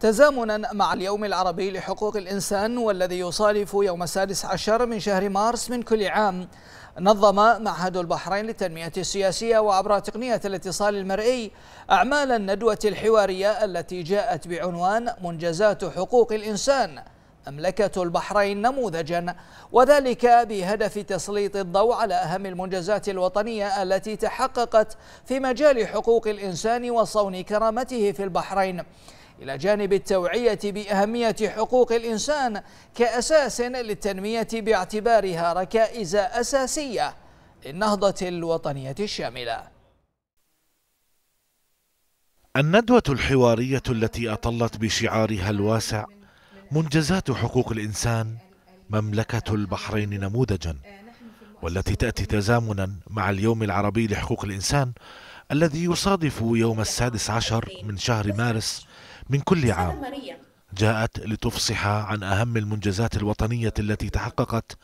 تزامنا مع اليوم العربي لحقوق الإنسان والذي يصادف يوم السادس عشر من شهر مارس من كل عام نظم معهد البحرين للتنمية السياسية وعبر تقنية الاتصال المرئي أعمال الندوة الحوارية التي جاءت بعنوان منجزات حقوق الإنسان مملكة البحرين نموذجا وذلك بهدف تسليط الضوء على أهم المنجزات الوطنية التي تحققت في مجال حقوق الإنسان وصون كرامته في البحرين إلى جانب التوعية بأهمية حقوق الإنسان كأساس للتنمية باعتبارها ركائز أساسية للنهضة الوطنية الشاملة الندوة الحوارية التي أطلت بشعارها الواسع منجزات حقوق الإنسان مملكة البحرين نموذجا والتي تأتي تزامنا مع اليوم العربي لحقوق الإنسان الذي يصادف يوم السادس عشر من شهر مارس من كل عام جاءت لتفصح عن أهم المنجزات الوطنية التي تحققت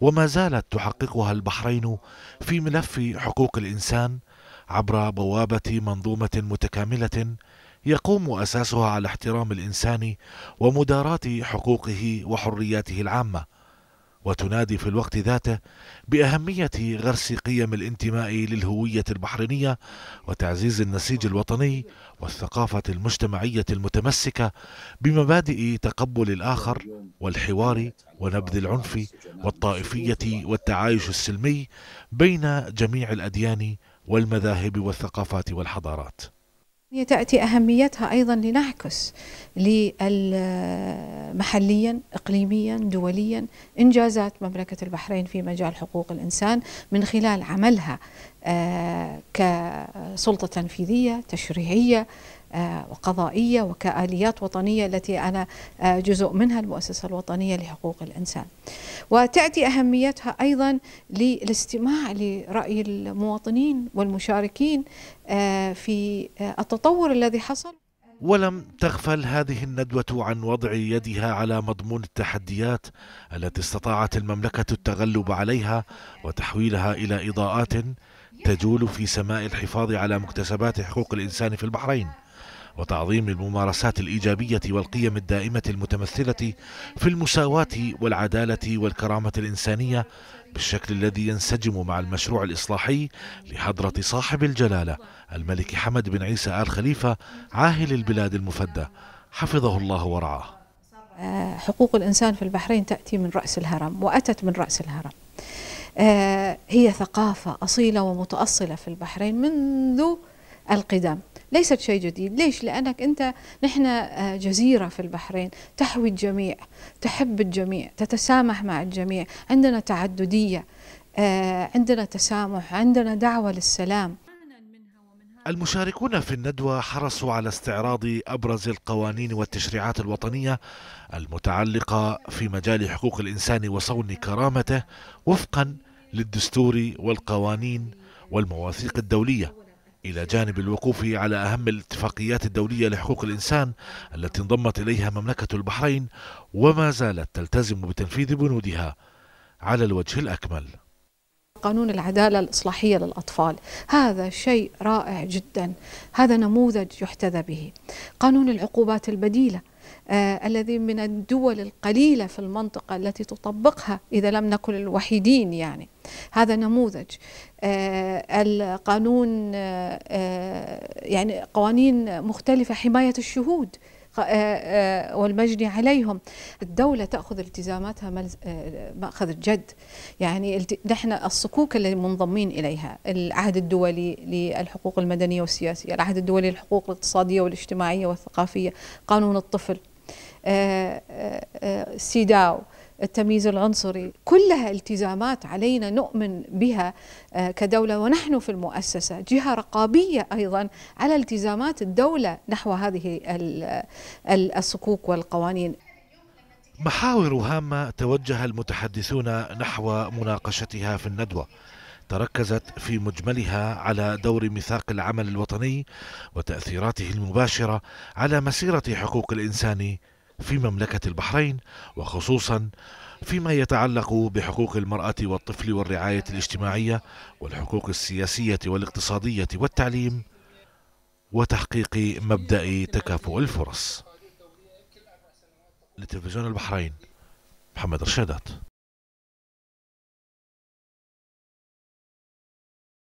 وما زالت تحققها البحرين في ملف حقوق الإنسان عبر بوابة منظومة متكاملة يقوم أساسها على احترام الإنسان ومداراة حقوقه وحرياته العامة وتنادي في الوقت ذاته باهميه غرس قيم الانتماء للهويه البحرينيه وتعزيز النسيج الوطني والثقافه المجتمعيه المتمسكه بمبادئ تقبل الاخر والحوار ونبذ العنف والطائفيه والتعايش السلمي بين جميع الاديان والمذاهب والثقافات والحضارات هي تأتي أهميتها أيضا لنعكس محليا إقليميا دوليا إنجازات مملكة البحرين في مجال حقوق الإنسان من خلال عملها آه، كسلطة تنفيذية تشريعية آه، وقضائيه وكآليات وطنية التي أنا آه، جزء منها المؤسسة الوطنية لحقوق الإنسان وتأتي أهميتها أيضا للاستماع لرأي المواطنين والمشاركين آه، في التطور الذي حصل ولم تغفل هذه الندوة عن وضع يدها على مضمون التحديات التي استطاعت المملكة التغلب عليها وتحويلها إلى إضاءات تجول في سماء الحفاظ على مكتسبات حقوق الإنسان في البحرين وتعظيم الممارسات الإيجابية والقيم الدائمة المتمثلة في المساواة والعدالة والكرامة الإنسانية بالشكل الذي ينسجم مع المشروع الإصلاحي لحضرة صاحب الجلالة الملك حمد بن عيسى آل خليفة عاهل البلاد المفدى حفظه الله ورعاه آه، حقوق الإنسان في البحرين تأتي من رأس الهرم وأتت من رأس الهرم آه، هي ثقافة أصيلة ومتأصلة في البحرين منذ القدم ليست شيء جديد ليش لأنك أنت نحن آه، جزيرة في البحرين تحوي الجميع تحب الجميع تتسامح مع الجميع عندنا تعددية آه، عندنا تسامح عندنا دعوة للسلام المشاركون في الندوة حرصوا على استعراض أبرز القوانين والتشريعات الوطنية المتعلقة في مجال حقوق الإنسان وصون كرامته وفقا للدستور والقوانين والمواثيق الدولية إلى جانب الوقوف على أهم الاتفاقيات الدولية لحقوق الإنسان التي انضمت إليها مملكة البحرين وما زالت تلتزم بتنفيذ بنودها على الوجه الأكمل قانون العدالة الإصلاحية للأطفال هذا شيء رائع جدا هذا نموذج يحتذى به قانون العقوبات البديلة آه، الذي من الدول القليلة في المنطقة التي تطبقها إذا لم نكن الوحيدين يعني هذا نموذج آه، القانون آه، يعني قوانين مختلفة حماية الشهود آه، آه، والمجني عليهم الدولة تأخذ التزاماتها آه، مأخذ الجد يعني نحن الصكوك اللي منضمين إليها العهد الدولي للحقوق المدنية والسياسية العهد الدولي للحقوق الاقتصادية والاجتماعية والثقافية قانون الطفل آه، آه، آه، سيداو التمييز العنصري كلها التزامات علينا نؤمن بها كدولة ونحن في المؤسسة جهة رقابية أيضا على التزامات الدولة نحو هذه الصكوك والقوانين محاور هامة توجه المتحدثون نحو مناقشتها في الندوة تركزت في مجملها على دور ميثاق العمل الوطني وتأثيراته المباشرة على مسيرة حقوق الإنسان في مملكة البحرين وخصوصا فيما يتعلق بحقوق المرأة والطفل والرعاية الاجتماعية والحقوق السياسية والاقتصادية والتعليم وتحقيق مبدأ تكافؤ الفرص لتلفزيون البحرين محمد رشادات